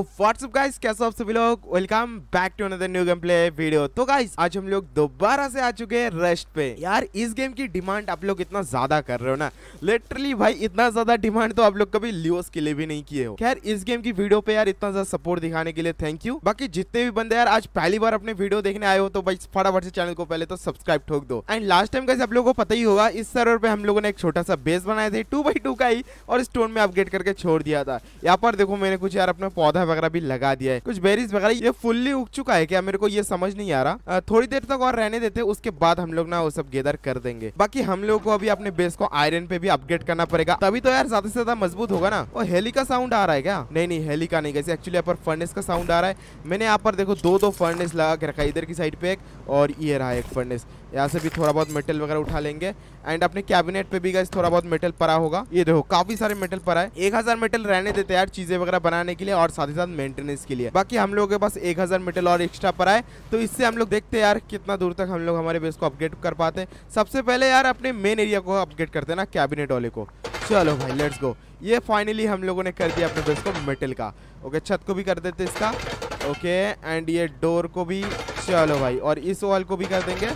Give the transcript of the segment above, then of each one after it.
WhatsApp guys कैसे हो आप सभी लोग welcome back to another new game play video तो गाइस आज हम लोग दोबारा से आ चुके हैं रेस्ट पे यार इस गेम की डिमांड आप लोग इतना ज्यादा कर रहे हो ना लिटरली भाई इतना ज्यादा डिमांड तो आप लोग कभी लियोस के लिए भी नहीं किए हो खैर इस गेम की वीडियो पे यार इतना ज्यादा सपोर्ट दिखाने के लिए थैंक यू बाकी जितने भी बंदे यार आज पहली बार अपने वीडियो देखने आए हो तो भाई फटाफट से चैनल को पहले तो सब्सक्राइब ठोक दो एंड लास्ट टाइम गाइस आप लोगों को पता ही होगा इस सर्वर पे हम लोगों ने एक छोटा सा बेस बनाया था टू बाई टू का ही और स्टोन में अपग्रेड करके छोड़ दिया था यहाँ पर देखो मैंने कुछ यार अपना पौधा पौधा वगैरह भी लगा दिया है कुछ बेरीज वगैरह ये फुल्ली उग चुका है क्या मेरे को ये समझ नहीं आ रहा थोड़ी देर तक और रहने देते उसके बाद हम लोग ना वो सब गेदर कर देंगे बाकी हम लोग को अभी अपने बेस को आयरन पे भी अपग्रेड करना पड़ेगा तभी तो यार ज्यादा से ज्यादा मजबूत होगा ना और हेली का साउंड आ रहा है क्या नहीं नहीं हेली का नहीं कैसे एक्चुअली यहाँ पर फर्नेस का साउंड आ रहा है मैंने यहाँ पर देखो दो दो फर्नेस लगा के रखा है इधर की साइड पे एक और ये रहा एक फर्नेस यहाँ से भी थोड़ा बहुत मेटल वगैरह उठा लेंगे एंड अपने कैबिनेट पे भी गए थोड़ा बहुत मेटल परा होगा ये देखो काफी सारे मेटल परा है एक हजार मेटल रहने देते यार चीजें वगैरह बनाने के लिए और साथ ही साथ मेंटेनेंस के लिए बाकी हम लोगों के पास एक हजार मेटल और एक्स्ट्रा परा है तो इससे हम लोग देखते हैं यार कितना दूर तक हम लोग हमारे बेस को अपग्रेड कर पाते हैं सबसे पहले यार अपने मेन एरिया को अपग्रेड करते हैं ना कैबिनेट वाले को चलो भाई लेट्स गो ये फाइनली हम लोगों ने कर दिया अपने बेस को मेटल का ओके छत को भी कर देते इसका ओके एंड ये डोर को भी चलो भाई और इस वॉल को भी कर देंगे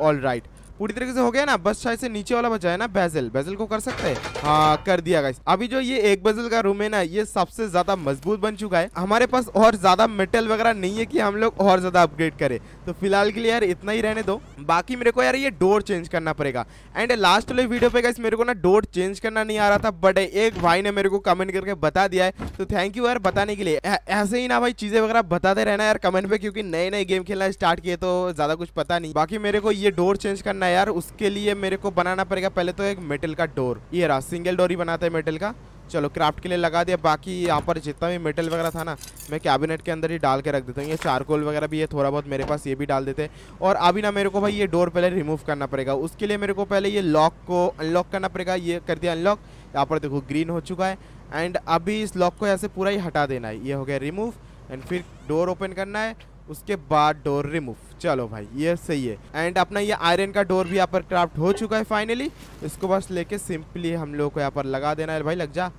all right पूरी तरीके से हो गया ना बस शायद से नीचे वाला बचा है ना बेजल बेजल को कर सकते हैं हाँ कर दिया गाइस अभी जो ये एक बेजल का रूम है ना ये सबसे ज्यादा मजबूत बन चुका है हमारे पास और ज्यादा मेटल वगैरह नहीं है कि हम लोग और ज्यादा अपग्रेड करें तो फिलहाल के लिए यार इतना ही रहने दो बाकी मेरे को यार ये डोर चेंज करना पड़ेगा एंड लास्ट वाले वीडियो पे गाइस मेरे को ना डोर चेंज करना नहीं आ रहा था बट एक भाई ने मेरे को कमेंट करके बता दिया है तो थैंक यू यार बताने के लिए ऐसे ही ना भाई चीजें वगैरह बताते रहना यार कमेंट पे क्योंकि नए नए गेम खेलना स्टार्ट किए तो ज्यादा कुछ पता नहीं बाकी मेरे को ये डोर चेंज करना है यार उसके लिए मेरे को बनाना पड़ेगा पहले तो एक मेटल का डोर ये रहा सिंगल डोर ही बनाते हैं मेटल का चलो क्राफ्ट के लिए लगा दिया बाकी यहाँ पर जितना भी मेटल वगैरह था ना मैं कैबिनेट के अंदर ही डाल के रख देता हूँ ये चारकोल वगैरह भी है थोड़ा बहुत मेरे पास ये भी डाल देते और अभी ना मेरे को भाई ये डोर पहले रिमूव करना पड़ेगा उसके लिए मेरे को पहले ये लॉक को अनलॉक करना पड़ेगा ये कर दिया अनलॉक यहाँ पर देखो ग्रीन हो चुका है एंड अभी इस लॉक को ऐसे पूरा ही हटा देना है ये हो गया रिमूव एंड फिर डोर ओपन करना है उसके बाद डोर रिमूव चलो भाई ये सही है एंड अपना ये आयरन का डोर भी यहाँ पर क्राफ्ट हो चुका है फाइनली इसको बस लेके सिंपली हम लोग को यहाँ पर लगा देना है भाई लग जा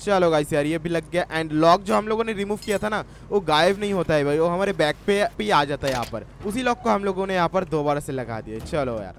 चलो गाइस यार ये भी लग गया एंड लॉक जो हम लोगों ने रिमूव किया था ना वो गायब नहीं होता है भाई वो हमारे बैक पे भी आ जाता है यहाँ पर उसी लॉक को हम लोगों ने यहाँ पर दोबारा से लगा दिया चलो यार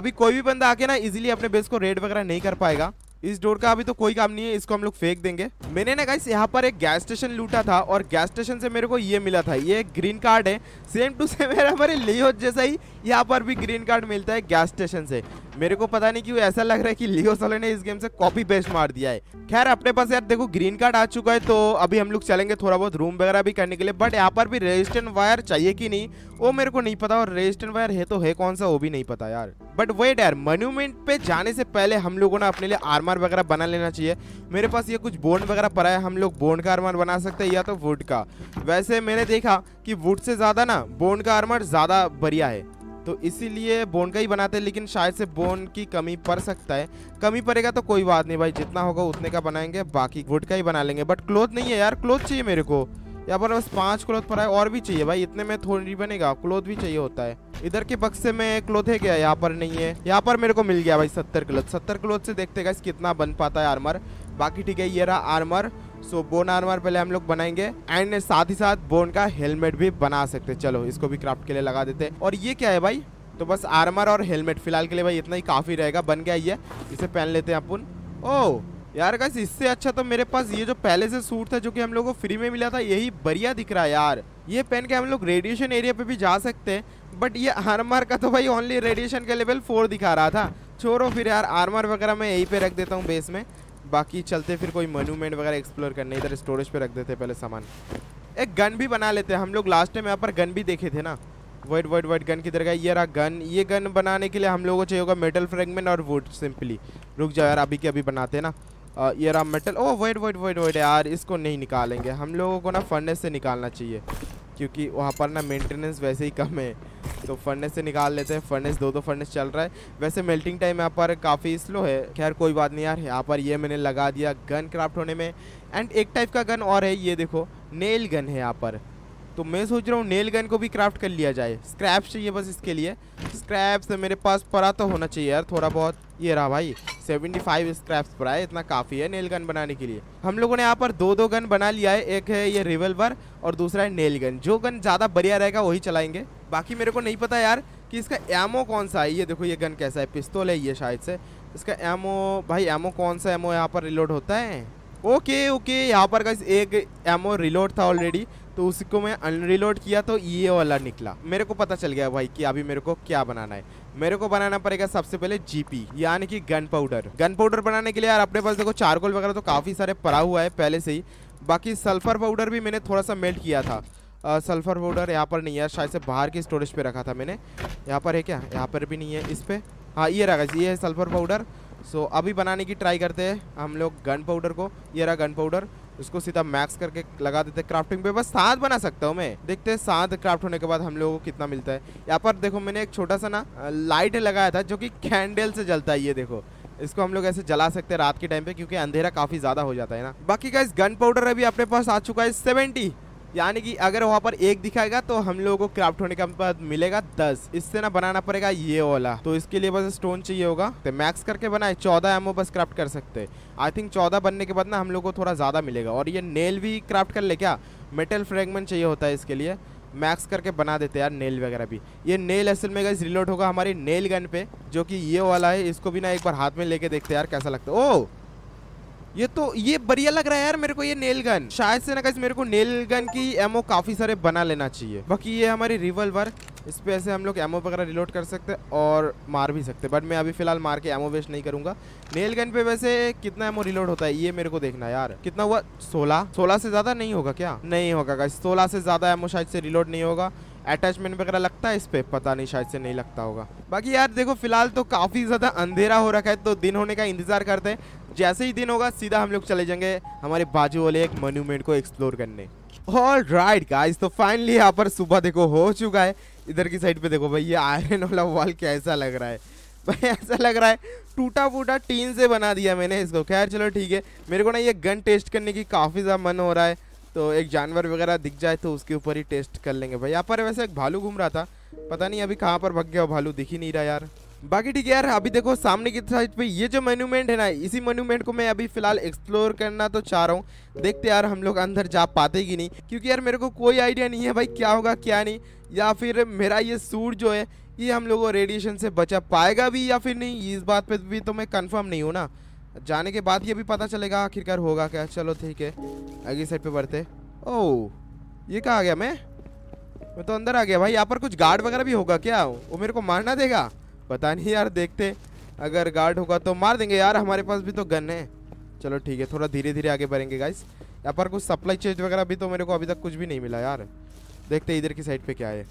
अभी कोई भी बंदा आके ना इजीली अपने बेस को रेड वगैरह नहीं कर पाएगा इस डोर का अभी तो कोई काम नहीं है इसको हम लोग फेंक देंगे मैंने ना गाइस यहाँ पर एक गैस स्टेशन लूटा था और गैस स्टेशन से मेरे को ये मिला था ये ग्रीन कार्ड है सेम टू सेम मेरा हमारे लियो जैसा ही यहाँ पर भी ग्रीन कार्ड मिलता है गैस स्टेशन से मेरे को पता नहीं क्यों ऐसा लग रहा है कि लियो सोले ने इस गेम से कॉपी पेस्ट मार दिया है खैर अपने पास यार देखो ग्रीन कार्ड आ चुका है तो अभी हम लोग चलेंगे थोड़ा बहुत रूम वगैरह भी करने के लिए बट यहाँ पर भी रेजिस्टेंट वायर चाहिए कि नहीं वो मेरे को नहीं पता और रेजिस्टेंट वायर है तो है कौन सा वो भी नहीं पता यार बट वेट यार मोन्यूमेंट पे जाने से पहले हम लोगों ने अपने लिए आर्मर वगैरह बना लेना चाहिए मेरे पास ये कुछ बोन वगैरह पड़ा है हम लोग बोन का आर्मर बना सकते हैं या तो वुड का वैसे मैंने देखा कि वुड से ज़्यादा ना बोन का आर्मर ज़्यादा बढ़िया है तो इसीलिए बोन का ही बनाते हैं लेकिन शायद से बोन की कमी पड़ सकता है कमी पड़ेगा तो कोई बात नहीं भाई जितना होगा उतने का बनाएंगे बाकी वुड का ही बना लेंगे बट क्लोथ नहीं है यार क्लोथ चाहिए मेरे को यहाँ पर बस पाँच क्लोथ पड़ा है और भी चाहिए भाई इतने में थोड़ी बनेगा क्लोथ भी चाहिए होता है इधर के बक्से में क्लोथ है क्या यहाँ पर नहीं है यहाँ पर मेरे को मिल गया भाई सत्तर क्लोथ सत्तर क्लोथ से देखते गए कितना बन पाता है आर्मर बाकी ठीक है ये रहा आर्मर सो बोन आर्मर पहले हम लोग बनाएंगे एंड साथ ही साथ बोन का हेलमेट भी बना सकते चलो इसको भी क्राफ्ट के लिए लगा देते और ये क्या है भाई तो बस आर्मर और हेलमेट फिलहाल के लिए भाई इतना ही काफ़ी रहेगा बन गया ये इसे पहन लेते हैं अपन ओ oh, यार बस इससे अच्छा तो मेरे पास ये जो पहले से सूट था जो कि हम लोग को फ्री में मिला था यही बढ़िया दिख रहा है यार ये पहन के हम लोग रेडिएशन एरिया पे भी जा सकते हैं बट ये आर्मर का तो भाई ओनली रेडिएशन का लेवल फोर दिखा रहा था छोड़ो फिर यार आर्मर वगैरह मैं यहीं पे रख देता हूँ बेस में बाकी चलते फिर कोई मोनूमेंट वगैरह एक्सप्लोर करने इधर स्टोरेज पे रख देते पहले सामान एक गन भी बना लेते हैं हम लोग लास्ट टाइम यहाँ पर गन भी देखे थे ना वाइट वाइट वाइट गन की गया ये रहा गन ये गन बनाने के लिए हम लोगों को चाहिए होगा मेटल फ्रेगमेंट और वुड सिंपली रुक जाओ यार अभी के अभी बनाते हैं ना ये रहा मेटल ओ वाइट वाइट वाइट वाइट यार इसको नहीं निकालेंगे हम लोगों को ना फर्नेस से निकालना चाहिए क्योंकि वहाँ पर ना मेंटेनेंस वैसे ही कम है तो फर्नेस से निकाल लेते हैं फर्नेस दो दो फर्नेस चल रहा है वैसे मेल्टिंग टाइम यहाँ पर काफ़ी स्लो है खैर कोई बात नहीं यार यहाँ पर ये मैंने लगा दिया गन क्राफ्ट होने में एंड एक टाइप का गन और है ये देखो नेल गन है यहाँ पर तो मैं सोच रहा हूँ नेल गन को भी क्राफ्ट कर लिया जाए स्क्रैप चाहिए बस इसके लिए स्क्रैप्स मेरे पास पड़ा तो होना चाहिए यार थोड़ा बहुत ये रहा भाई 75 फाइव स्क्रैप्स पर आए इतना काफ़ी है नेल गन बनाने के लिए हम लोगों ने यहाँ पर दो दो गन बना लिया है एक है ये रिवल्वर और दूसरा है नेल गन जो गन ज़्यादा बढ़िया रहेगा वही चलाएंगे बाकी मेरे को नहीं पता यार कि इसका एमओ कौन सा है ये देखो ये गन कैसा है पिस्तौल है ये शायद से इसका एमओ भाई एमओ कौन सा एमओ यहाँ पर रिलोड होता है ओके ओके यहाँ पर का एक एमओ रिलोड था ऑलरेडी तो उसको मैं अनरीलोड किया तो ये वाला निकला मेरे को पता चल गया भाई कि अभी मेरे को क्या बनाना है मेरे को बनाना पड़ेगा सबसे पहले जीपी यानी कि गन पाउडर गन पाउडर बनाने के लिए यार अपने पास देखो चारकोल वगैरह तो काफ़ी सारे पड़ा हुआ है पहले से ही बाकी सल्फर पाउडर भी मैंने थोड़ा सा मेल्ट किया था सल्फर पाउडर यहाँ पर नहीं है शायद से बाहर की स्टोरेज पर रखा था मैंने यहाँ पर है क्या यहाँ पर भी नहीं है इस पर हाँ ये रखा ये है सल्फर पाउडर सो अभी बनाने की ट्राई करते हैं हम लोग गन पाउडर को ये रहा गन पाउडर उसको सीधा मैक्स करके लगा देते क्राफ्टिंग पे बस साथ बना सकता हूँ मैं देखते हैं साथ क्राफ्ट होने के बाद हम लोगों को कितना मिलता है यहाँ पर देखो मैंने एक छोटा सा ना लाइट लगाया था जो कि कैंडल से जलता है ये देखो इसको हम लोग ऐसे जला सकते हैं रात के टाइम पे क्योंकि अंधेरा काफी ज्यादा हो जाता है ना बाकी का गन पाउडर अभी अपने पास आ चुका है सेवेंटी यानी कि अगर वहाँ पर एक दिखाएगा तो हम लोगों को क्राफ्ट होने का बाद मिलेगा दस इससे ना बनाना पड़ेगा ये वाला तो इसके लिए बस स्टोन चाहिए होगा तो मैक्स करके बनाए चौदह एमओ बस क्राफ्ट कर सकते हैं आई थिंक चौदह बनने के बाद ना हम लोग को थोड़ा ज़्यादा मिलेगा और ये नेल भी क्राफ्ट कर ले क्या मेटल फ्रेगमेंट चाहिए होता है इसके लिए मैक्स करके बना देते यार नेल वगैरह भी ये नेल असल में गाइज रिलोट होगा हमारी नेल गन पे जो कि ये वाला है इसको भी ना एक बार हाथ में लेके देखते यार कैसा लगता है ओ ये तो ये बढ़िया लग रहा है यार मेरे को ये नेल गन शायद से ना कहीं मेरे को नेल गन की एमओ काफी सारे बना लेना चाहिए बाकी ये हमारी रिवॉल्वर इस पे ऐसे हम लोग एमओ वगैरह रिलोड कर सकते और मार भी सकते बट मैं अभी फिलहाल मार के एमओ वेस्ट नहीं करूंगा नेल गन पे वैसे कितना एमओ रिलोड होता है ये मेरे को देखना यार कितना हुआ सोलह सोलह से ज़्यादा नहीं होगा क्या नहीं होगा सोलह से ज़्यादा एमओ शायद से रिलोड नहीं होगा अटैचमेंट वगैरह लगता है इस पर पता नहीं शायद से नहीं लगता होगा बाकी यार देखो फिलहाल तो काफ़ी ज़्यादा अंधेरा हो रखा है तो दिन होने का इंतज़ार करते हैं जैसे ही दिन होगा सीधा हम लोग चले जाएंगे हमारे बाजू वाले एक मोन्यूमेंट को एक्सप्लोर करने ऑल राइट गाइस तो फाइनली यहाँ पर सुबह देखो हो चुका है इधर की साइड पे देखो भाई ये आयरन वाला वॉल कैसा लग रहा है भाई ऐसा लग रहा है टूटा फूटा टीन से बना दिया मैंने इसको खैर चलो ठीक है मेरे को ना ये गन टेस्ट करने की काफ़ी ज़्यादा मन हो रहा है तो एक जानवर वगैरह दिख जाए तो उसके ऊपर ही टेस्ट कर लेंगे भाई यहाँ पर वैसे एक भालू घूम रहा था पता नहीं अभी कहाँ पर भग गया भालू दिख ही नहीं रहा यार बाकी ठीक है यार अभी देखो सामने की साइड पे ये जो मोन्यूमेंट है ना इसी मोन्यूमेंट को मैं अभी फिलहाल एक्सप्लोर करना तो चाह रहा हूँ देखते यार हम लोग अंदर जा पाते कि नहीं क्योंकि यार मेरे को कोई आइडिया नहीं है भाई क्या होगा क्या नहीं या फिर मेरा ये सूट जो है ये हम लोगों रेडिएशन से बचा पाएगा भी या फिर नहीं इस बात पर भी तो मैं कन्फर्म नहीं हूँ ना जाने के बाद ये भी पता चलेगा आखिरकार होगा क्या चलो ठीक है अगली साइड पे बढ़ते ओ ये कहाँ आ गया मैं मैं तो अंदर आ गया भाई यहाँ पर कुछ गार्ड वगैरह भी होगा क्या वो मेरे को मारना देगा पता नहीं यार देखते अगर गार्ड होगा तो मार देंगे यार हमारे पास भी तो गन है चलो ठीक है थोड़ा धीरे धीरे आगे बढ़ेंगे गाइस यहाँ पर कुछ सप्लाई चेज वगैरह भी तो मेरे को अभी तक कुछ भी नहीं मिला यार देखते इधर की साइड पर क्या है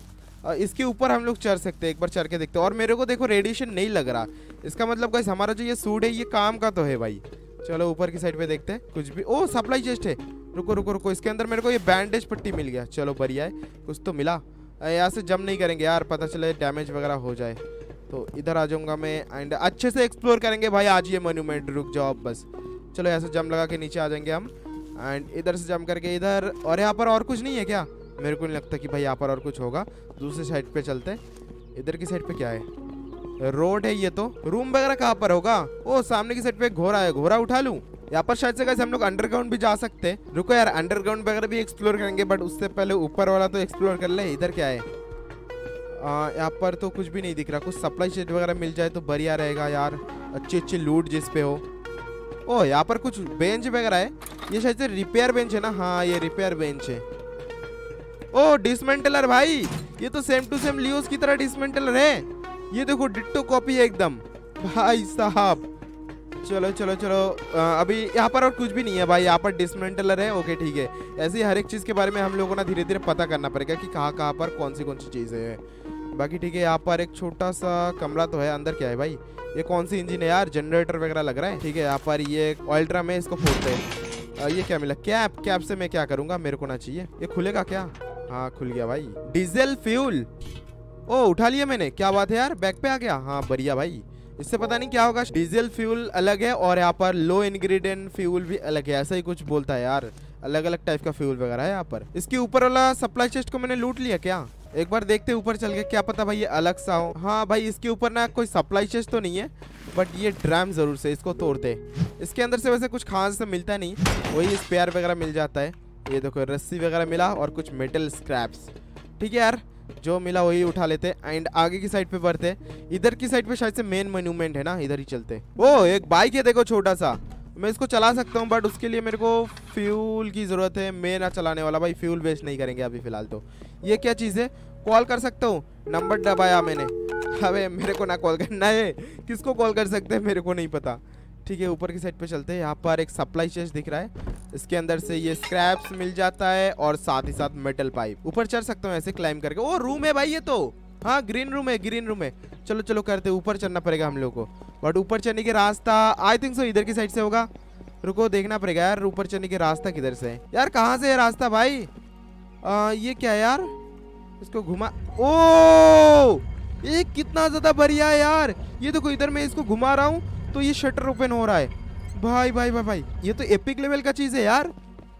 इसके ऊपर हम लोग चढ़ सकते हैं एक बार चढ़ के देखते हैं और मेरे को देखो रेडिएशन नहीं लग रहा इसका मतलब कैसे हमारा जो ये सूट है ये काम का तो है भाई चलो ऊपर की साइड पे देखते हैं कुछ भी ओ सप्लाई चेस्ट है रुको रुको रुको इसके अंदर मेरे को ये बैंडेज पट्टी मिल गया चलो बढ़िया है कुछ तो मिला यहाँ से जम नहीं करेंगे यार पता चले डैमेज वगैरह हो जाए तो इधर आ जाऊँगा मैं एंड अच्छे से एक्सप्लोर करेंगे भाई आज ये मोन्यूमेंट रुक जाओ बस चलो यहाँ से जम लगा के नीचे आ जाएंगे हम एंड इधर से जम करके इधर और यहाँ पर और कुछ नहीं है क्या मेरे को नहीं लगता कि भाई यहाँ पर और कुछ होगा दूसरी साइड पे चलते हैं इधर की साइड पे क्या है रोड है ये तो रूम वगैरह कहाँ पर होगा ओ सामने की साइड पे घोरा है घोड़ा उठा लूँ यहाँ पर शायद से कैसे हम लोग अंडरग्राउंड भी जा सकते हैं रुको यार अंडरग्राउंड वगैरह भी एक्सप्लोर करेंगे बट उससे पहले ऊपर वाला तो एक्सप्लोर कर ले इधर क्या है यहाँ पर तो कुछ भी नहीं दिख रहा कुछ सप्लाई शेड वगैरह मिल जाए तो बढ़िया रहेगा यार अच्छी अच्छी लूट जिस पे हो ओह यहाँ पर कुछ बेंच वगैरह है ये शायद से रिपेयर बेंच है ना हाँ ये रिपेयर बेंच है ओ डिसमेंटलर भाई ये तो सेम टू सेम लियोस की तरह डिसमेंटलर है ये देखो डिट्टो कॉपी है एकदम भाई साहब चलो चलो चलो आ, अभी यहाँ पर और कुछ भी नहीं है भाई यहाँ पर डिसमेंटलर है ओके ठीक है ऐसे ही हर एक चीज़ के बारे में हम लोगों को ना धीरे धीरे पता करना पड़ेगा कि कहाँ कहाँ पर कौन सी कौन सी चीज़ें हैं बाकी ठीक है यहाँ पर एक छोटा सा कमरा तो है अंदर क्या है भाई ये कौन सी इंजन है यार जनरेटर वगैरह लग रहा है ठीक है यहाँ पर ये ऑयल में इसको फोड़ते हैं ये क्या मिला कैप कैप से मैं क्या करूँगा मेरे को ना चाहिए ये खुलेगा क्या हाँ खुल गया भाई डीजल फ्यूल ओ उठा लिया मैंने क्या बात है यार बैक पे आ गया हाँ बढ़िया भाई इससे पता नहीं क्या होगा डीजल फ्यूल अलग है और यहाँ पर लो इंग्रेडिएंट फ्यूल भी अलग है ऐसा ही कुछ बोलता है यार अलग अलग टाइप का फ्यूल वगैरह है यहाँ पर इसके ऊपर वाला सप्लाई चेस्ट को मैंने लूट लिया क्या एक बार देखते ऊपर चल के क्या पता भाई ये अलग सा हो हाँ भाई इसके ऊपर ना कोई सप्लाई चेस्ट तो नहीं है बट ये ड्राम जरूर से इसको तोड़ते इसके अंदर से वैसे कुछ खास से मिलता नहीं वही स्पेयर वगैरह मिल जाता है ये देखो रस्सी वगैरह मिला और कुछ मेटल स्क्रैप्स ठीक है यार जो मिला वही उठा लेते एंड आगे की साइड पे बढ़ते इधर की साइड पे शायद से मेन मोन्यूमेंट है ना इधर ही चलते ओ एक बाइक है देखो छोटा सा मैं इसको चला सकता हूँ बट उसके लिए मेरे को फ्यूल की ज़रूरत है मैं ना चलाने वाला भाई फ्यूल वेस्ट नहीं करेंगे अभी फ़िलहाल तो ये क्या चीज़ है कॉल कर सकता हूँ नंबर दबाया मैंने अबे मेरे को ना कॉल करना है किसको कॉल कर सकते हैं मेरे को नहीं पता ठीक है ऊपर की साइड पे चलते हैं यहाँ पर एक सप्लाई चेस्ट दिख रहा है इसके अंदर से ये स्क्रैप्स मिल जाता है और साथ ही साथ मेटल पाइप ऊपर चढ़ सकता हूँ ऐसे क्लाइम करके ओ रूम है भाई ये तो हाँ ग्रीन रूम है ग्रीन रूम है चलो चलो करते ऊपर चढ़ना पड़ेगा हम लोग को बट ऊपर चढ़ने के रास्ता आई थिंक सो इधर की साइड से होगा रुको देखना पड़ेगा यार ऊपर चढ़ने के रास्ता किधर से है यार कहाँ से है रास्ता भाई आ, ये क्या है यार इसको घुमा ओ ये कितना ज्यादा बढ़िया है यार ये देखो इधर मैं इसको घुमा रहा हूँ तो ये शटर ओपन हो रहा है भाई भाई भाई भाई ये तो एपिक लेवल का चीज़ है यार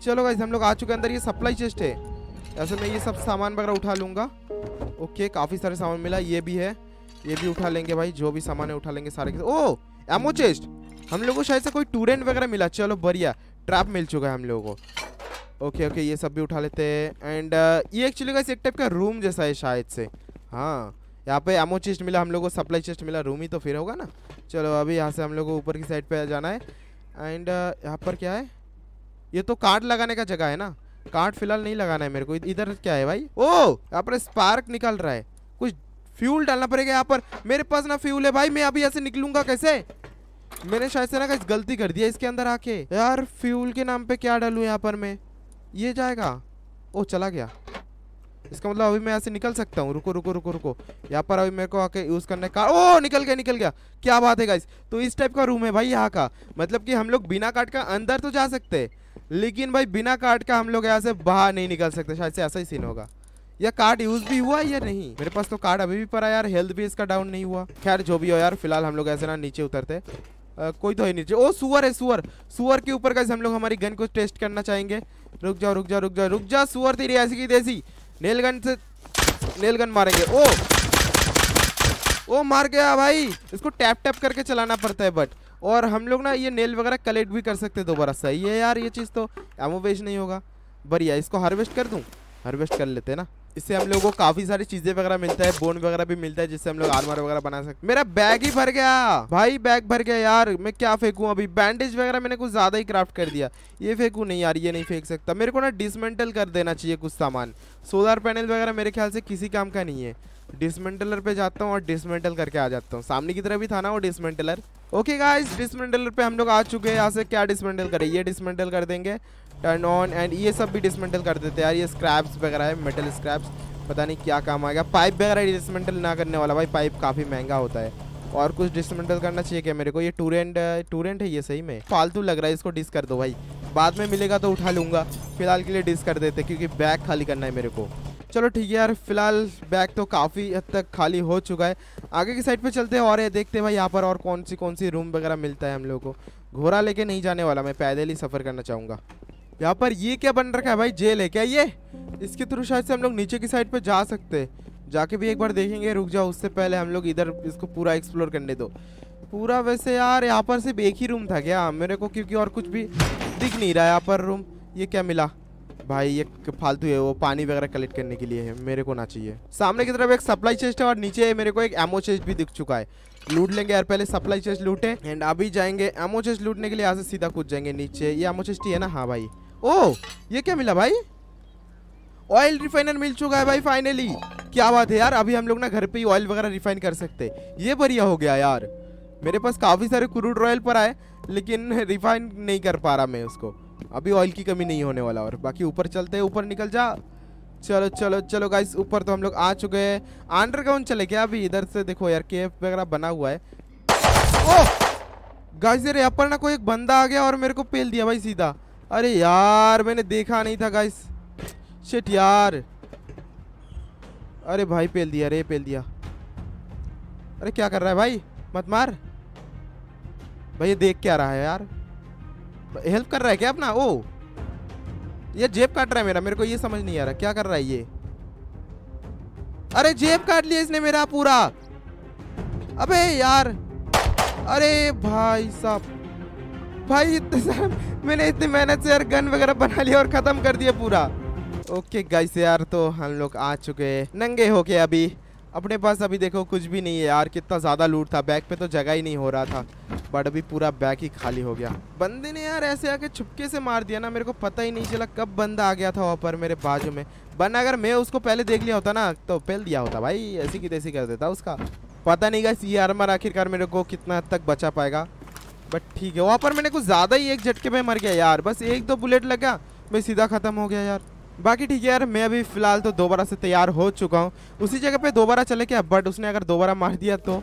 चलो भाई हम लोग आ चुके हैं अंदर ये सप्लाई चेस्ट है ऐसे मैं ये सब सामान वगैरह उठा लूँगा ओके काफ़ी सारे सामान मिला ये भी है ये भी उठा लेंगे भाई जो भी सामान है उठा लेंगे सारे के ओ एमो चेस्ट हम लोगों को शायद से कोई टूरेंट वगैरह मिला चलो बढ़िया ट्रैप मिल चुका है हम लोगों को ओके ओके ये सब भी उठा लेते हैं एंड uh, ये एक्चुअली का एक टाइप का रूम जैसा है शायद से हाँ यहाँ पे एमो चेस्ट मिला हम लोग को सप्लाई चेस्ट मिला रूम ही तो फिर होगा ना चलो अभी यहाँ से हम लोग को ऊपर की साइड पे जाना है एंड uh, यहाँ पर क्या है ये तो कार्ड लगाने का जगह है ना कार्ड फिलहाल नहीं लगाना है मेरे को इधर क्या है भाई ओ यहाँ पर स्पार्क निकल रहा है कुछ फ्यूल डालना पड़ेगा यहाँ पर मेरे पास ना फ्यूल है भाई मैं अभी यहाँ से निकलूंगा कैसे मैंने शायद से ना कहीं गलती कर दिया इसके अंदर आके यार फ्यूल के नाम पे क्या डालूँ यहाँ पर मैं ये जाएगा ओ चला गया इसका मतलब अभी मैं यहाँ से निकल सकता हूँ रुको रुको रुको रुको यहाँ पर अभी मेरे को आके यूज़ करने का ओ निकल गया निकल गया क्या बात है गाइस तो इस टाइप का रूम है भाई यहाँ का मतलब कि हम लोग बिना कार्ड का अंदर तो जा सकते हैं लेकिन भाई बिना कार्ड का हम लोग यहाँ से बाहर नहीं निकल सकते शायद से ऐसा ही सीन होगा या कार्ड यूज भी हुआ या नहीं मेरे पास तो कार्ड अभी भी पड़ा यार हेल्थ भी इसका डाउन नहीं हुआ खैर जो भी हो यार फिलहाल हम लोग ऐसे ना नीचे उतरते कोई तो है नीचे ओ सुअर है सुअर सुअर के ऊपर का हम लोग हमारी गन को टेस्ट करना चाहेंगे रुक जाओ रुक जाओ रुक जाओ रुक जाओ सुअर तेरी ऐसी की देसी नेलगन से नेलगन मारेंगे ओ ओ मार गया भाई इसको टैप टैप करके चलाना पड़ता है बट और हम लोग ना ये नेल वगैरह कलेक्ट भी कर सकते दोबारा सही है यार ये चीज़ तो एमो वेस्ट नहीं होगा बढ़िया इसको हार्वेस्ट कर दूँ हार्वेस्ट कर लेते ना इससे हम लोगों को काफी सारी चीजें वगैरह मिलता है बोन वगैरह भी मिलता है जिससे हम लोग आर्मर वगैरह बना सकते मेरा बैग ही भर गया भाई बैग भर गया यार मैं क्या फेंकू अभी बैंडेज वगैरह मैंने कुछ ज्यादा ही क्राफ्ट कर दिया ये फेंकू नहीं यार ये नहीं फेंक सकता मेरे को ना डिसमेंटल कर देना चाहिए कुछ सामान सोलर पैनल वगैरह मेरे ख्याल से किसी काम का नहीं है डिसमेंटलर पे जाता हूँ और डिसमेंटल करके आ जाता हूँ सामने की तरफ भी था ना वो डिसमेंटलर ओके गाइस डिसमेंटलर पे हम लोग आ चुके हैं यहाँ से क्या डिसमेंटल करें ये डिसमेंटल कर देंगे टर्न ऑन एंड ये सब भी डिसमेंटल कर देते हैं यार ये स्क्रैप्स वगैरह है मेटल स्क्रैप्स पता नहीं क्या काम आएगा पाइप वगैरह डिसमेंटल ना करने वाला भाई पाइप काफ़ी महंगा होता है और कुछ डिसमेंटल करना चाहिए क्या मेरे को ये टूरेंट टूरेंट है ये सही में फालतू लग रहा है इसको डिस कर दो भाई बाद में मिलेगा तो उठा लूँगा फिलहाल के लिए डिस कर देते क्योंकि बैग खाली करना है मेरे को चलो ठीक है यार फिलहाल बैग तो काफ़ी हद तक खाली हो चुका है आगे की साइड पे चलते हैं और ये देखते हैं भाई यहाँ पर और कौन सी कौन सी रूम वगैरह मिलता है हम लोगों को घोड़ा लेके नहीं जाने वाला मैं पैदल ही सफ़र करना चाहूँगा यहाँ पर ये क्या बन रखा है भाई जेल है क्या ये इसके थ्रू शायद से हम लोग नीचे की साइड पर जा सकते हैं जाके भी एक बार देखेंगे रुक जाओ उससे पहले हम लोग इधर इसको पूरा एक्सप्लोर करने दो पूरा वैसे यार यहाँ पर सिर्फ एक ही रूम था क्या मेरे को क्योंकि और कुछ भी दिख नहीं रहा है यहाँ पर रूम ये क्या मिला भाई ये फालतू है वो पानी वगैरह कलेक्ट करने के लिए है मेरे को ना चाहिए सामने की तरफ एक सप्लाई चेस्ट है और नीचे मेरे को एक एमओ चेस्ट भी दिख चुका है लूट लेंगे यार पहले सप्लाई चेस्ट लूटे एंड अभी जाएंगे एमओ चेस्ट लूटने के लिए यहाँ से सीधा कूद जाएंगे नीचे ये एमओ चेस्ट ही है ना हाँ भाई ओ ये क्या मिला भाई ऑयल रिफाइनर मिल चुका है भाई फाइनली क्या बात है यार अभी हम लोग ना घर पे ही ऑयल वगैरह रिफाइन कर सकते ये बढ़िया हो गया यार मेरे पास काफ़ी सारे क्रूड ऑयल पर आए लेकिन रिफाइन नहीं कर पा रहा मैं उसको अभी ऑयल की कमी नहीं होने वाला और बाकी ऊपर चलते हैं ऊपर निकल जा चलो चलो चलो गाइस ऊपर तो हम लोग आ चुके हैं अंडरग्राउंड चले गया अभी इधर से देखो यार केफ वगैरह बना हुआ है गाइस यार यहाँ पर ना कोई एक बंदा आ गया और मेरे को पेल दिया भाई सीधा अरे यार मैंने देखा नहीं था गाइस शिट यार अरे भाई पेल दिया अरे पेल दिया अरे क्या कर रहा है भाई मत मार भाई देख क्या रहा है यार हेल्प कर रहा है क्या अपना ओ ये जेब काट रहा है मेरा मेरे को ये समझ नहीं आ रहा क्या कर रहा है ये अरे जेब काट लिया इसने मेरा पूरा अबे यार अरे भाई साहब भाई इतने सारे मैंने इतनी मेहनत से यार गन वगैरह बना लिया और ख़त्म कर दिया पूरा ओके गाइस यार तो हम लोग आ चुके हैं नंगे हो के अभी अपने पास अभी देखो कुछ भी नहीं है यार कितना ज़्यादा लूट था बैग पे तो जगह ही नहीं हो रहा था बट अभी पूरा बैग ही खाली हो गया बंदे ने यार ऐसे आके छुपके से मार दिया ना मेरे को पता ही नहीं चला कब बंदा आ गया था वहाँ पर मेरे बाजू में बन अगर मैं उसको पहले देख लिया होता ना तो फैल दिया होता भाई ऐसी की तैसी कर देता उसका पता नहीं गई ये आर्मर आखिरकार मेरे को कितना तक बचा पाएगा बट ठीक है वहाँ पर मैंने कुछ ज़्यादा ही एक झटके में मर गया यार बस एक दो बुलेट लग गया मैं सीधा ख़त्म हो गया यार बाकी ठीक है यार मैं अभी फ़िलहाल तो दोबारा से तैयार हो चुका हूँ उसी जगह पे दोबारा चले गया बट उसने अगर दोबारा मार दिया तो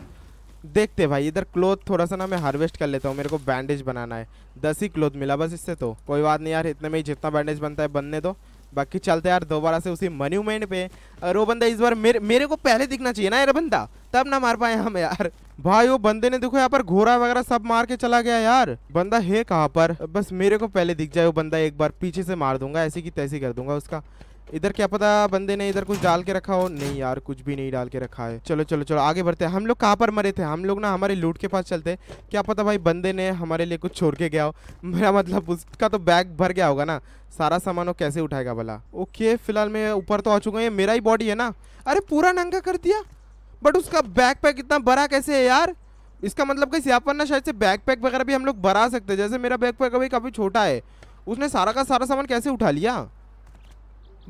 देखते भाई इधर क्लोथ थोड़ा सा ना मैं हार्वेस्ट कर लेता हूँ मेरे को बैंडेज बनाना है दस ही क्लोथ मिला बस इससे तो कोई बात नहीं यार इतने में ही जितना बैंडेज बनता है बनने दो बाकी चलते यार दोबारा से उसी मन्यूमेंट पे और वो बंदा इस बार मेरे मेरे को पहले दिखना चाहिए ना यार बंदा तब ना मार पाए हम यार भाई वो बंदे ने देखो यहाँ पर घोड़ा वगैरह सब मार के चला गया यार बंदा है कहाँ पर बस मेरे को पहले दिख जाए वो बंदा एक बार पीछे से मार दूंगा ऐसी की तैसी कर दूंगा उसका इधर क्या पता बंदे ने इधर कुछ डाल के रखा हो नहीं यार कुछ भी नहीं डाल के रखा है चलो चलो चलो आगे बढ़ते हैं हम लोग कहाँ पर मरे थे हम लोग ना हमारे लूट के पास चलते क्या पता भाई बंदे ने हमारे लिए कुछ छोड़ के गया हो मेरा मतलब उसका तो बैग भर गया होगा ना सारा सामान वो कैसे उठाएगा भला ओके फिलहाल मैं ऊपर तो आ चुका हूँ ये मेरा ही बॉडी है ना अरे पूरा नंगा कर दिया बट उसका बैग पैक इतना बड़ा कैसे है यार इसका मतलब कैसे यहाँ पर ना शायद से बैग पैक वगैरह भी हम लोग बढ़ा सकते हैं जैसे मेरा बैग पैक अभी काफ़ी छोटा है उसने सारा का सारा सामान कैसे उठा लिया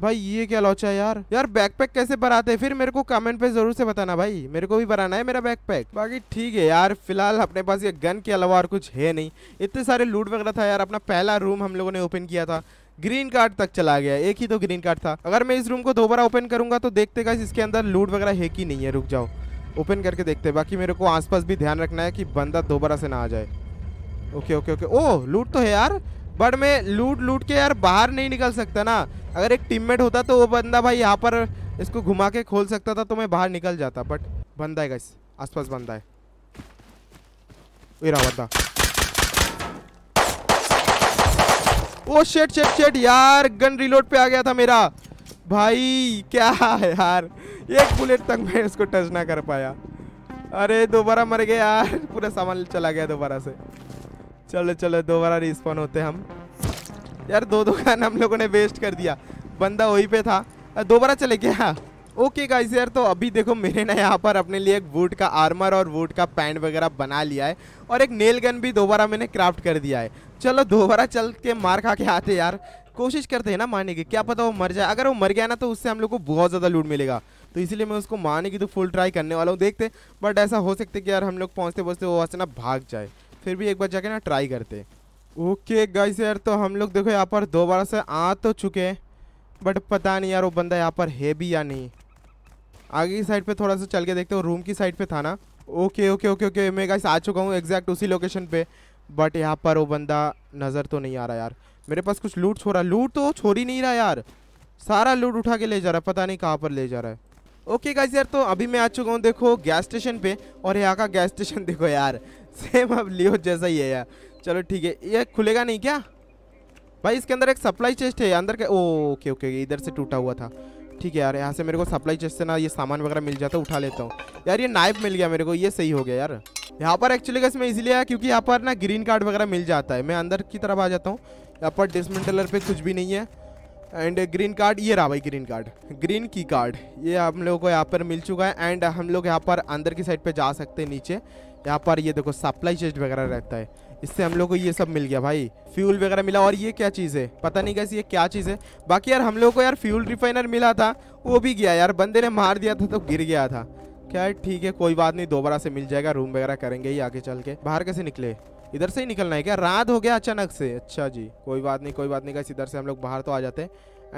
भाई ये क्या लौचा है यार यार बैकपैक कैसे बनाते हैं फिर मेरे को कमेंट पे जरूर से बताना भाई मेरे को भी बनाना है मेरा बैकपैक बाकी ठीक है यार फिलहाल अपने पास ये गन के अलावा और कुछ है नहीं इतने सारे लूट वगैरह था यार अपना पहला रूम हम लोगों ने ओपन किया था ग्रीन कार्ड तक चला गया एक ही तो ग्रीन कार्ड था अगर मैं इस रूम को दोबारा ओपन करूंगा तो देखते गए इसके अंदर लूट वगैरह है कि नहीं है रुक जाओ ओपन करके देखते बाकी मेरे को आस भी ध्यान रखना है कि बंदा दोबारा से ना आ जाए ओके ओके ओके ओ लूट तो है यार बट मैं लूट लूट के यार बाहर नहीं निकल सकता ना अगर एक टीममेट होता तो वो बंदा भाई यहाँ पर इसको घुमा के खोल सकता था तो मैं बाहर निकल जाता बट बंदा है आस आसपास बंदा है बंदा ओ शेट शेट शेट यार गन रिलोड पे आ गया था मेरा भाई क्या यार एक बुलेट तक मैं उसको टच ना कर पाया अरे दोबारा मर गया यार पूरा सामान चला गया दोबारा से चलो चलो दोबारा रिस्पॉन होते हम यार दो दुकान हम लोगों ने वेस्ट कर दिया बंदा वहीं पे था दोबारा चले गया ओके गाइस यार तो अभी देखो मैंने ना यहाँ पर अपने लिए एक वुड का आर्मर और वुड का पैंट वगैरह बना लिया है और एक नेल गन भी दोबारा मैंने क्राफ्ट कर दिया है चलो दोबारा चल के मार खा के आते यार कोशिश करते हैं ना मारने की क्या पता वो मर जाए अगर वो मर गया ना तो उससे हम लोग को बहुत ज़्यादा लूट मिलेगा तो इसलिए मैं उसको मारने की तो फुल ट्राई करने वाला हूँ देखते बट ऐसा हो सकता है कि यार हम लोग पहुँचते पहुँचते वो वैसे ना भाग जाए फिर भी एक बार जाके ना ट्राई करते ओके गाइस यार तो हम लोग देखो यहाँ पर दोबारा से आ तो चुके हैं बट पता नहीं यार वो बंदा यहाँ पर है भी या नहीं आगे की साइड पे थोड़ा सा चल के देखते हो रूम की साइड पे था ना ओके ओके ओके ओके मैं गाइस आ चुका हूँ एग्जैक्ट उसी लोकेशन पे बट यहाँ पर वो बंदा नज़र तो नहीं आ रहा यार मेरे पास कुछ लूट छोड़ा लूट तो छोड़ ही नहीं रहा यार सारा लूट उठा के ले जा रहा है पता नहीं कहाँ पर ले जा रहा है ओके गाइस यार तो अभी मैं आ चुका हूँ देखो गैस स्टेशन पे और यहाँ का गैस स्टेशन देखो यार सेम अब लियो जैसा ही है यार चलो ठीक है ये खुलेगा नहीं क्या भाई इसके अंदर एक सप्लाई चेस्ट है अंदर के ओके ओके इधर से टूटा हुआ था ठीक है यार यहाँ से मेरे को सप्लाई चेस्ट से ना ये सामान वगैरह मिल जाता है उठा लेता हूँ यार ये नाइफ मिल गया मेरे को ये सही हो गया यार यहाँ पर एक्चुअली कैसे मैं इजीली आया क्योंकि यहाँ पर ना ग्रीन कार्ड वगैरह मिल जाता है मैं अंदर की तरफ आ जाता हूँ यहाँ पर डिसमेंटलर पे कुछ भी नहीं है एंड ग्रीन कार्ड ये रहा भाई ग्रीन कार्ड ग्रीन की कार्ड ये हम लोगों को यहाँ पर मिल चुका है एंड हम लोग यहाँ पर अंदर की साइड पे जा सकते हैं नीचे यहाँ पर ये देखो सप्लाई चेस्ट वगैरह रहता है इससे हम लोग को ये सब मिल गया भाई फ्यूल वगैरह मिला और ये क्या चीज़ है पता नहीं कैसे ये क्या चीज़ है बाकी यार हम लोग को यार फ्यूल रिफाइनर मिला था वो भी गया यार बंदे ने मार दिया था तो गिर गया था क्या ठीक है कोई बात नहीं दोबारा से मिल जाएगा रूम वगैरह करेंगे ही आगे चल के बाहर कैसे निकले इधर से ही निकलना है क्या रात हो गया अचानक से अच्छा जी कोई बात नहीं कोई बात नहीं कैसे इधर से हम लोग बाहर तो आ जाते हैं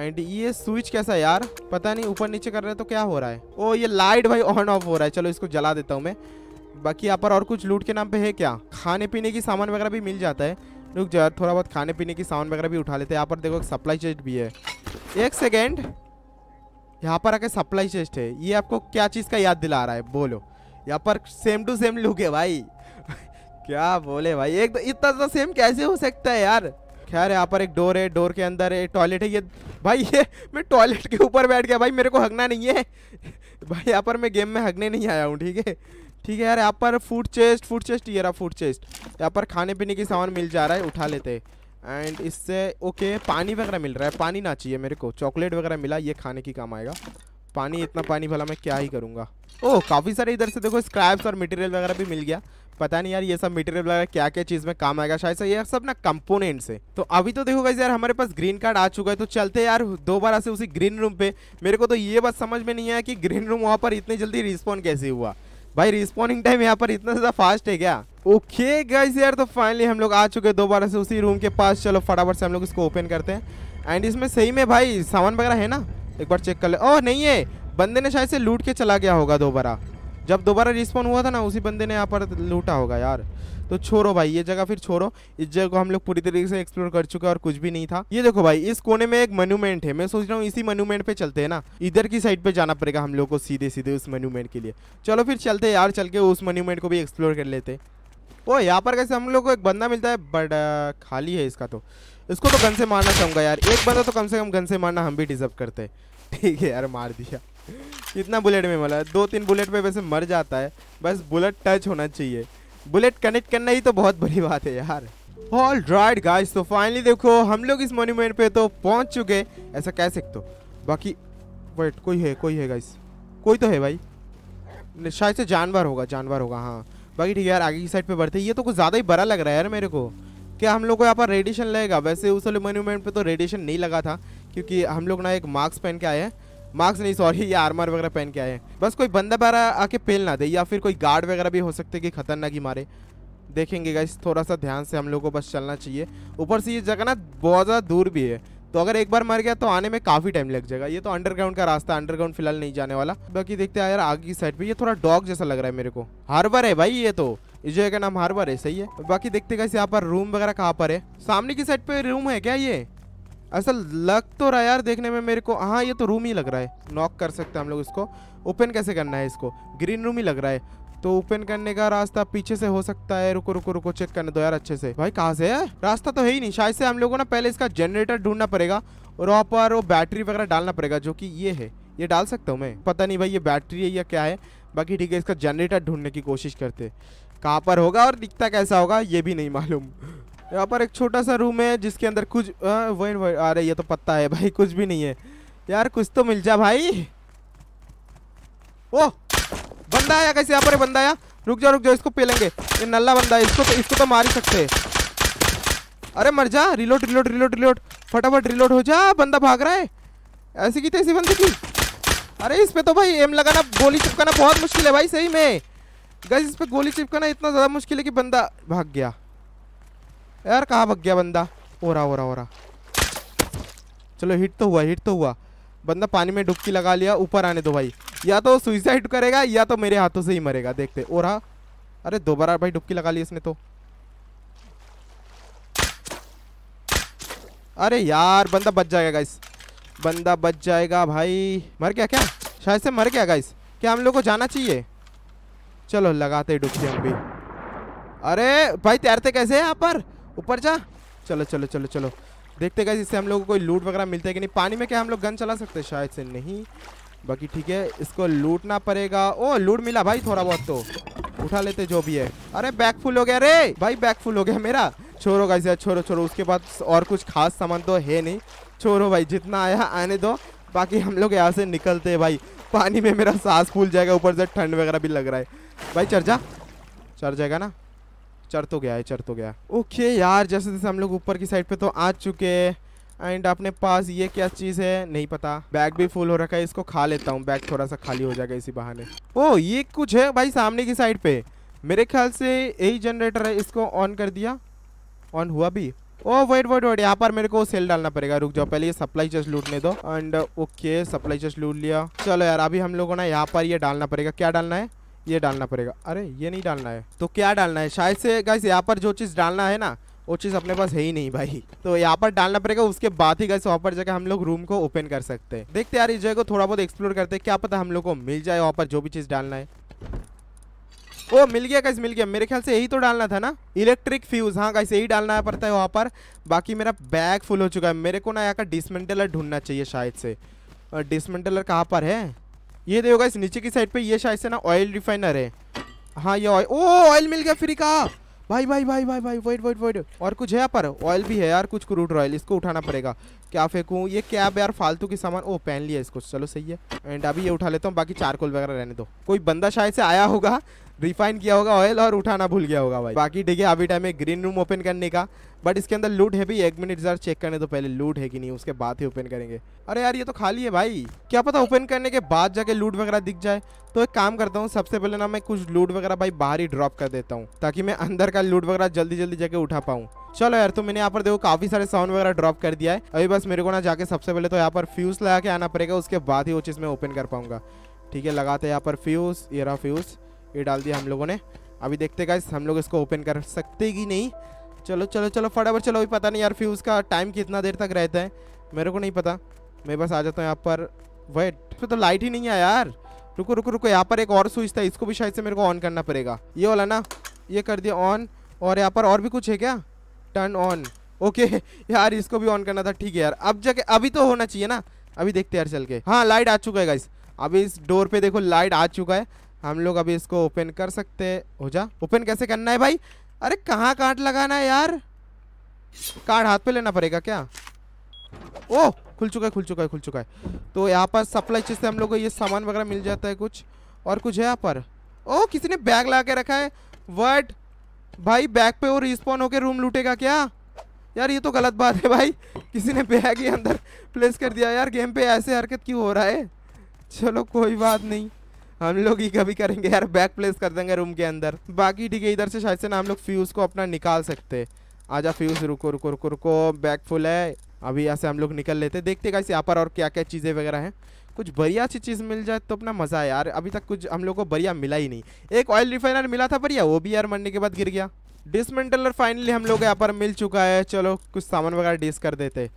एंड ये स्विच कैसा है यार पता नहीं ऊपर नीचे कर रहे तो क्या हो रहा है ओ ये लाइट भाई ऑन ऑफ हो रहा है चलो इसको जला देता हूँ मैं बाकी यहाँ पर और कुछ लूट के नाम पे है क्या खाने पीने की सामान वगैरह भी मिल जाता है रुक जाओ थोड़ा बहुत खाने पीने की सामान वगैरह भी उठा लेते हैं यहाँ पर देखो सप्लाई चेस्ट भी है एक सेकेंड यहाँ पर आके सप्लाई चेस्ट है ये आपको क्या चीज़ का याद दिला रहा है बोलो यहाँ पर सेम टू सेम लुक है भाई क्या बोले भाई एक तो इतना तो सेम कैसे हो सकता है यार खैर यहाँ पर एक डोर है डोर के अंदर है टॉयलेट है ये भाई ये मैं टॉयलेट के ऊपर बैठ गया भाई मेरे को हगना नहीं है भाई यहाँ पर मैं गेम में हगने नहीं आया हूँ ठीक है ठीक है यार यहाँ पर फूड चेस्ट फूड चेस्ट ये रहा फूड चेस्ट यहाँ पर खाने पीने की सामान मिल जा रहा है उठा लेते हैं एंड इससे ओके पानी वगैरह मिल रहा है पानी ना चाहिए मेरे को चॉकलेट वगैरह मिला ये खाने की काम आएगा पानी इतना पानी भला मैं क्या ही करूँगा ओह काफ़ी सारे इधर से देखो स्क्रैप्स और मटेरियल वगैरह भी मिल गया पता नहीं यार ये सब मटेरियल वगैरह क्या क्या चीज़ में काम आएगा शायद से ये सब ना कंपोनेंट्स है तो अभी तो देखो यार हमारे पास ग्रीन कार्ड आ चुका है तो चलते यार दोबारा से उसी ग्रीन रूम पे मेरे को तो ये बात समझ में नहीं आया कि ग्रीन रूम वहाँ पर इतनी जल्दी रिस्पॉन्ड कैसे हुआ भाई रिस्पॉन्डिंग टाइम यहाँ पर इतना ज़्यादा फास्ट है क्या ओके गाइस यार तो फाइनली हम लोग आ चुके हैं दोबारा से उसी रूम के पास चलो फटाफट से हम लोग इसको ओपन करते हैं एंड इसमें सही में भाई सामान वगैरह है ना एक बार चेक कर ले ओह नहीं है बंदे ने शायद से लूट के चला गया होगा दोबारा जब दोबारा रिस्पॉन्ड हुआ था ना उसी बंदे ने यहाँ पर लूटा होगा यार तो छोड़ो भाई ये जगह फिर छोड़ो इस जगह को हम लोग पूरी तरीके से एक्सप्लोर कर चुके हैं और कुछ भी नहीं था ये देखो भाई इस कोने में एक मोन्यूमेंट है मैं सोच रहा हूँ इसी मोन्यूमेंट पे चलते हैं ना इधर की साइड पे जाना पड़ेगा हम लोग को सीधे सीधे उस मोन्यूमेंट के लिए चलो फिर चलते यार चल के उस मोन्यूमेंट को भी एक्सप्लोर कर लेते ओ यहाँ पर कैसे हम लोग को एक बंदा मिलता है बट खाली है इसका तो इसको तो गन से मारना चाहूँगा यार एक बंदा तो कम से कम गन से मारना हम भी डिजर्व करते हैं ठीक है यार मार दिया इतना बुलेट में मिला दो तीन बुलेट पे वैसे मर जाता है बस बुलेट टच होना चाहिए बुलेट कनेक्ट करना ही तो बहुत बड़ी बात है यार ऑल ड्राइड गाइस तो फाइनली देखो हम लोग इस मोन्यूमेंट पे तो पहुंच चुके ऐसा कह सकते हो बाकी वेट कोई है कोई है गाइस कोई तो है भाई शायद से जानवर होगा जानवर होगा हाँ बाकी ठीक है यार आगे की साइड पे बढ़ते ये तो कुछ ज़्यादा ही बड़ा लग रहा है यार मेरे को क्या हम लोग को यहाँ पर रेडिएशन लगेगा वैसे उस वाले मोन्यूमेंट पर तो रेडिएशन नहीं लगा था क्योंकि हम लोग ना एक मास्क पहन के आए हैं मास्क नहीं सॉरी ये आर्मर वगैरह पहन के आए हैं बस कोई बंदा बारा आके पेल ना दे या फिर कोई गार्ड वगैरह भी हो सकते कि खतरनाक ही मारे देखेंगे गाइस थोड़ा सा ध्यान से हम लोग को बस चलना चाहिए ऊपर से ये जगह ना बहुत ज़्यादा दूर भी है तो अगर एक बार मर गया तो आने में काफ़ी टाइम लग जाएगा ये तो अंडरग्राउंड का रास्ता अंडरग्राउंड फिलहाल नहीं जाने वाला बाकी देखते हैं यार आगे की साइड पे ये थोड़ा डॉग जैसा लग रहा है मेरे को हार्बर है भाई ये तो इस जगह का नाम हार्बर है सही है बाकी देखते कैसे यहाँ पर रूम वगैरह कहाँ पर है सामने की साइड पर रूम है क्या ये असल लग तो रहा यार देखने में मेरे को हाँ ये तो रूम ही लग रहा है नॉक कर सकते हैं हम लोग इसको ओपन कैसे करना है इसको ग्रीन रूम ही लग रहा है तो ओपन करने का रास्ता पीछे से हो सकता है रुको रुको रुको चेक करने दो यार अच्छे से भाई कहाँ से है रास्ता तो है ही नहीं शायद से हम लोगों ना पहले इसका जनरेटर ढूंढना पड़ेगा और वहाँ पर वो बैटरी वगैरह डालना पड़ेगा जो कि ये है ये डाल सकता हूँ मैं पता नहीं भाई ये बैटरी है या क्या है बाकी ठीक है इसका जनरेटर ढूंढने की कोशिश करते कहाँ पर होगा और दिखता कैसा होगा ये भी नहीं मालूम यहाँ पर एक छोटा सा रूम है जिसके अंदर कुछ वही वही अरे ये तो पत्ता है भाई कुछ भी नहीं है यार कुछ तो मिल जा भाई ओ बंदा आया कैसे यहाँ पर बंदा आया रुक जाओ रुक जाओ इसको पेलेंगे ये नल्ला बंदा है इसको तो इसको तो मार ही सकते है अरे मर जा रिलोड रिलोड रिलोड रिलोड फटाफट रिलोड हो जा बंदा भाग रहा है ऐसी की तैसी बंदी की अरे इस पर तो भाई एम लगाना गोली चिपकाना बहुत मुश्किल है भाई सही में गज इस पर गोली चिपकाना इतना ज़्यादा मुश्किल है कि बंदा भाग गया यार कहाँ भग गया बंदा ओरा ओरा ओरा चलो हिट तो हुआ हिट तो हुआ बंदा पानी में डुबकी लगा लिया ऊपर आने दो भाई या तो सुइसाइड करेगा या तो मेरे हाथों से ही मरेगा देखते ओरा अरे दोबारा भाई डुबकी लगा ली इसने तो अरे यार बंदा बच जाएगा गाइस बंदा बच जाएगा भाई मर गया क्या शायद से मर गया गाइस क्या हम लोग को जाना चाहिए चलो लगाते डुबकी हम भी अरे भाई तैरते कैसे यहाँ पर ऊपर जा चलो चलो चलो चलो देखते गए इससे हम लोग को कोई लूट वगैरह मिलता है कि नहीं पानी में क्या हम लोग गन चला सकते हैं शायद से नहीं बाकी ठीक है इसको लूटना पड़ेगा ओ लूट मिला भाई थोड़ा बहुत तो उठा लेते जो भी है अरे बैग फुल हो गया रे भाई बैग फुल हो गया मेरा छोड़ो गाइस यार छोड़ो छोड़ो उसके बाद और कुछ खास सामान तो है नहीं छोड़ो भाई जितना आया आने दो बाकी हम लोग यहाँ से निकलते हैं भाई पानी में मेरा सांस फूल जाएगा ऊपर से ठंड वगैरह भी लग रहा है भाई चढ़ जा चढ़ जाएगा ना चर तो गया है चर तो गया ओके okay, यार जैसे जैसे हम लोग ऊपर की साइड पे तो आ चुके हैं एंड अपने पास ये क्या चीज़ है नहीं पता बैग भी फुल हो रखा है इसको खा लेता हूँ बैग थोड़ा सा खाली हो जाएगा इसी बहाने ओ oh, ये कुछ है भाई सामने की साइड पे मेरे ख्याल से यही जनरेटर है इसको ऑन कर दिया ऑन हुआ भी ओ वेट वेट वेट यहाँ पर मेरे को सेल डालना पड़ेगा रुक जाओ पहले ये सप्लाई चेस्ट लूटने दो एंड ओके सप्लाई चेस्ट लूट लिया चलो यार अभी हम लोगों ने यहाँ पर ये डालना पड़ेगा क्या डालना है ये डालना पड़ेगा अरे ये नहीं डालना है तो क्या डालना है शायद से गैस यहाँ पर जो चीज़ डालना है ना वो चीज़ अपने पास है ही नहीं भाई तो यहाँ पर डालना पड़ेगा उसके बाद ही गैस वहाँ पर जाकर हम लोग रूम को ओपन कर सकते हैं देखते यार इस जगह को थोड़ा बहुत एक्सप्लोर करते हैं क्या पता हम लोग को मिल जाए वहाँ पर जो भी चीज़ डालना है ओ मिल गया कैसे मिल गया मेरे ख्याल से यही तो डालना था ना इलेक्ट्रिक फ्यूज़ हाँ कैसे यही डालना पड़ता है वहाँ पर बाकी मेरा बैग फुल हो चुका है मेरे को ना यहाँ का डिसमेंटेलर ढूंढना चाहिए शायद से डिसमेंटेलर कहाँ पर है ये देखो इस नीचे की साइड पे ये शायद से ना ऑयल रिफाइनर है हाँ ये ऑयल ओ ऑयल मिल गया फ्री का भाई भाई भाई भाई भाई वेट वेट वेट और कुछ है यहाँ पर ऑयल भी है यार कुछ क्रूड ऑयल इसको उठाना पड़ेगा क्या फेंकूँ ये कैब यार फालतू की सामान ओ पहन लिया इसको चलो सही है एंड अभी ये उठा लेता हूँ बाकी चारकोल वगैरह रहने दो कोई बंदा शायद से आया होगा रिफाइन किया होगा ऑयल और उठाना भूल गया होगा भाई बाकी ठीक है अभी टाइम है ग्रीन रूम ओपन करने का बट इसके अंदर लूट है भी एक मिनट जरा चेक करने तो पहले लूट है कि नहीं उसके बाद ही ओपन करेंगे अरे यार ये तो खाली है भाई क्या पता ओपन करने के बाद जाके लूट वगैरह दिख जाए तो एक काम करता हूँ सबसे पहले ना मैं कुछ लूट वगैरह भाई बाहर ही ड्रॉप कर देता हूँ ताकि मैं अंदर का लूट वगैरह जल्दी जल्दी जाके उठा पाऊँ चलो यार तो मैंने यहाँ पर देखो काफी सारे साउंड वगैरह ड्रॉप कर दिया है अभी बस मेरे को ना जाके सबसे पहले तो यहाँ पर फ्यूज लगा के आना पड़ेगा उसके बाद ही वो चीज़ मैं ओपन कर पाऊंगा ठीक है लगाते हैं यहाँ पर फ्यूज ये रहा फ्यूज़ ये डाल दिया हम लोगों ने अभी देखते गाइस हम लोग इसको ओपन कर सकते कि नहीं चलो चलो चलो फटाफट चलो अभी पता नहीं यार फ्यूज़ का टाइम कितना देर तक रहता है मेरे को नहीं पता मैं बस आ जाता हूँ यहाँ पर वेट फिर तो लाइट ही नहीं है यार रुको रुको रुको यहाँ पर एक और स्विच था इसको भी शायद से मेरे को ऑन करना पड़ेगा ये वाला ना ये कर दिया ऑन और यहाँ पर और भी कुछ है क्या टर्न ऑन ओके यार इसको भी ऑन करना था ठीक है यार अब जाके अभी तो होना चाहिए ना अभी देखते यार चल के हाँ लाइट आ चुका है गाइस अभी इस डोर पे देखो लाइट आ चुका है हम लोग अभी इसको ओपन कर सकते हैं हो जा ओपन कैसे करना है भाई अरे कहाँ कार्ड लगाना है यार कार्ड हाथ पे लेना पड़ेगा क्या ओ खुल चुका है खुल चुका है खुल चुका है तो यहाँ पर सप्लाई चीज से हम लोग को ये सामान वगैरह मिल जाता है कुछ और कुछ है यहाँ पर ओ किसी ने बैग लगा के रखा है वर्ड भाई बैग पे वो रिस्पॉन्ड होकर रूम लूटेगा क्या यार ये तो गलत बात है भाई किसी ने बैग ही अंदर प्लेस कर दिया यार गेम पे ऐसे हरकत क्यों हो रहा है चलो कोई बात नहीं हम लोग ही कभी करेंगे यार बैक प्लेस कर देंगे रूम के अंदर बाकी ठीक है इधर से शायद से ना हम लोग फ्यूज़ को अपना निकाल सकते आजा फ्यूज़ रुको रुको रुको रुको बैक फुल है अभी यहाँ से हम लोग निकल लेते देखते कैसे यहाँ पर और क्या क्या चीज़ें वगैरह हैं कुछ बढ़िया सी चीज़ मिल जाए तो अपना मज़ा है यार अभी तक कुछ हम लोग को बढ़िया मिला ही नहीं एक ऑयल रिफाइनर मिला था बढ़िया वो भी यार मरने के बाद गिर गया डिसमेंटलर फाइनली हम लोग यहाँ पर मिल चुका है चलो कुछ सामान वगैरह डिस कर देते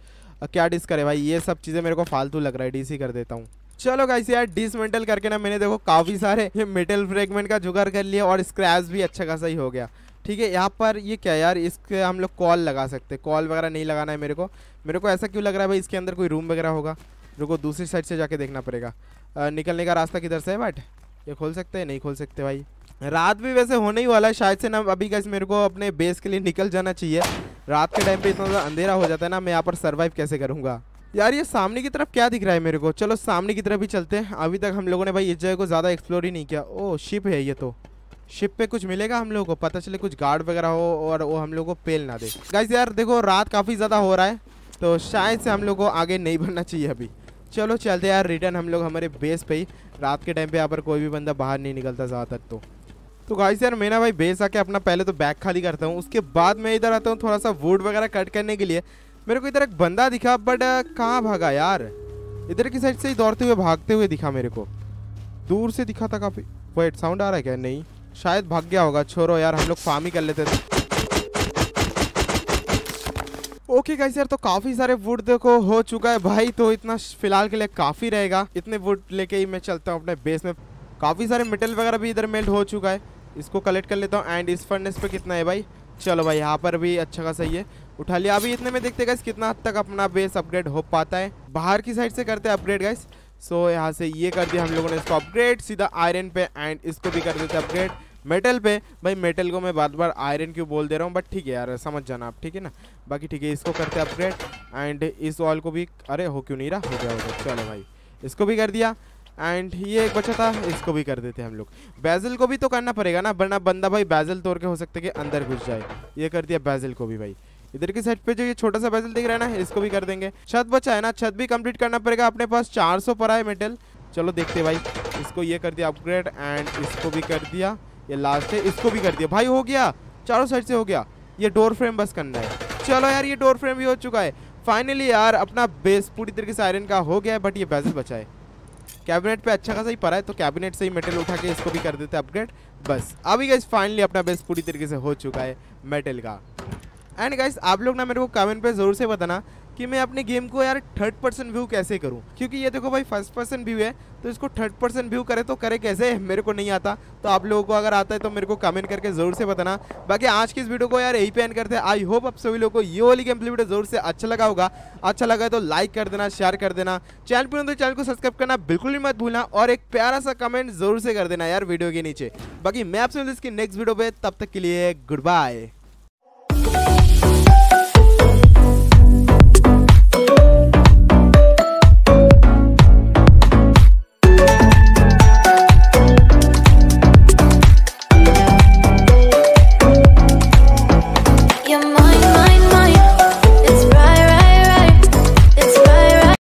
क्या डिस करे भाई ये सब चीज़ें मेरे को फालतू लग रहा है डिस ही कर देता हूँ चलो गाइस यार डिसमेंटल करके ना मैंने देखो काफ़ी सारे मेटल फ्रेगमेंट का जुगाड़ कर लिया और स्क्रैच भी अच्छा खासा ही हो गया ठीक है यहाँ पर ये क्या यार इसके हम लोग कॉल लगा सकते हैं कॉल वगैरह नहीं लगाना है मेरे को मेरे को ऐसा क्यों लग रहा है भाई इसके अंदर कोई रूम वगैरह होगा रुको दूसरी साइड से जाके देखना पड़ेगा निकलने का रास्ता किधर से है बट ये खोल सकते हैं नहीं खोल सकते भाई रात भी वैसे होने ही वाला है शायद से ना अभी कैसे मेरे को अपने बेस के लिए निकल जाना चाहिए रात के टाइम पे इतना अंधेरा हो जाता है ना मैं यहाँ पर सर्वाइव कैसे करूँगा यार ये सामने की तरफ क्या दिख रहा है मेरे को चलो सामने की तरफ ही चलते हैं अभी तक हम लोगों ने भाई इस जगह को ज़्यादा एक्सप्लोर ही नहीं किया ओ शिप है ये तो शिप पे कुछ मिलेगा हम लोगों को पता चले कुछ गार्ड वगैरह हो और वो हम लोग को पेल ना दे गाइस यार देखो रात काफ़ी ज़्यादा हो रहा है तो शायद से हम लोग को आगे नहीं बढ़ना चाहिए अभी चलो चलते यार रिटर्न हम लोग हमारे बेस पे ही रात के टाइम पर यहाँ पर कोई भी बंदा बाहर नहीं निकलता ज़्यादातर तो तो गाइस यार मैं ना भाई बेस आके अपना पहले तो बैग खाली करता हूँ उसके बाद मैं इधर आता हूँ थोड़ा सा वुड वगैरह कट करने के लिए मेरे को इधर एक बंदा दिखा बट कहाँ भागा यार इधर की साइड से ही दौड़ते हुए भागते हुए दिखा मेरे को दूर से दिखा था काफ़ी वेट साउंड आ रहा है क्या नहीं शायद भाग गया होगा छोरो यार हम लोग फार्म ही कर लेते थे ओके गाइस यार तो काफ़ी सारे वुड देखो हो चुका है भाई तो इतना फिलहाल के लिए काफ़ी रहेगा इतने वुड लेके ही मैं चलता हूँ अपने बेस में काफ़ी सारे मेटल वगैरह भी इधर मेल्ट हो चुका है इसको कलेक्ट कर लेता हूँ एंड इस फर्नेस पे कितना है भाई चलो भाई यहाँ पर भी अच्छा खासा ये उठा लिया अभी इतने में देखते गाइस कितना हद तक अपना बेस अपग्रेड हो पाता है बाहर की साइड से करते हैं अपग्रेड गाइस सो so, यहाँ से ये कर दिया हम लोगों ने इसको अपग्रेड सीधा आयरन पे एंड इसको भी कर देते अपग्रेड मेटल पे भाई मेटल को मैं बार बार आयरन क्यों बोल दे रहा हूँ बट ठीक है यार समझ जाना आप ठीक है ना बाकी ठीक है इसको करते अपग्रेड एंड इस वॉल को भी अरे हो क्यों नहीं रहा हो गया हो गया चलो भाई इसको भी कर दिया एंड ये एक बचा था इसको भी कर देते हैं हम लोग बैजल को भी तो करना पड़ेगा ना वरना बंदा भाई बैजल तोड़ के हो सकते कि अंदर घुस जाए ये कर दिया बैजल को भी भाई इधर की साइड पे जो ये छोटा सा बैजल दिख रहा है ना इसको भी कर देंगे छत बचा है ना छत भी कंप्लीट करना पड़ेगा अपने पास चार पर आए मेटल चलो देखते भाई इसको ये कर दिया अपग्रेड एंड इसको भी कर दिया ये लास्ट है इसको भी कर दिया भाई हो गया चारों साइड से हो गया ये डोर फ्रेम बस करना है चलो यार ये डोर फ्रेम भी हो चुका है फाइनली यार अपना बेस पूरी तरीके से आयरन का हो गया है बट ये बैजल बचा है कैबिनेट पे अच्छा खासा ही पड़ा है तो कैबिनेट से ही मेटल उठा के इसको भी कर देते हैं अपग्रेड बस अभी गाइज फाइनली अपना बेस पूरी तरीके से हो चुका है मेटल का एंड गाइज आप लोग ना मेरे को कमेंट पे ज़रूर से बताना कि मैं अपने गेम को यार थर्ड पर्सन व्यू कैसे करूँ क्योंकि ये देखो भाई फर्स्ट पर्सन व्यू है तो इसको थर्ड पर्सन व्यू करे तो करे कैसे मेरे को नहीं आता तो आप लोगों को अगर आता है तो मेरे को कमेंट करके ज़रूर से बताना बाकी आज की इस वीडियो को यार यही पे करते हैं आई होप आप सभी लोगों को ये वाली गेम प्ले वीडियो जरूर से अच्छा लगा होगा अच्छा लगा तो लाइक कर देना शेयर कर देना चैनल पर तो चैनल को सब्सक्राइब करना बिल्कुल भी मत भूलना और एक प्यारा सा कमेंट जरूर से कर देना यार वीडियो के नीचे बाकी मैं आपसे इसकी नेक्स्ट वीडियो पर तब तक के लिए गुड बाय Thank you.